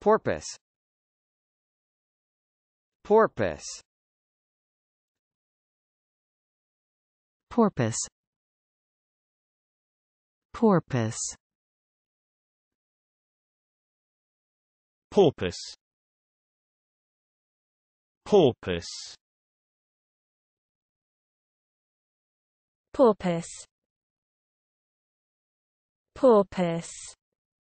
Porpoise Porpoise Porpoise Porpoise Porpoise Porpoise Porpoise Porpoise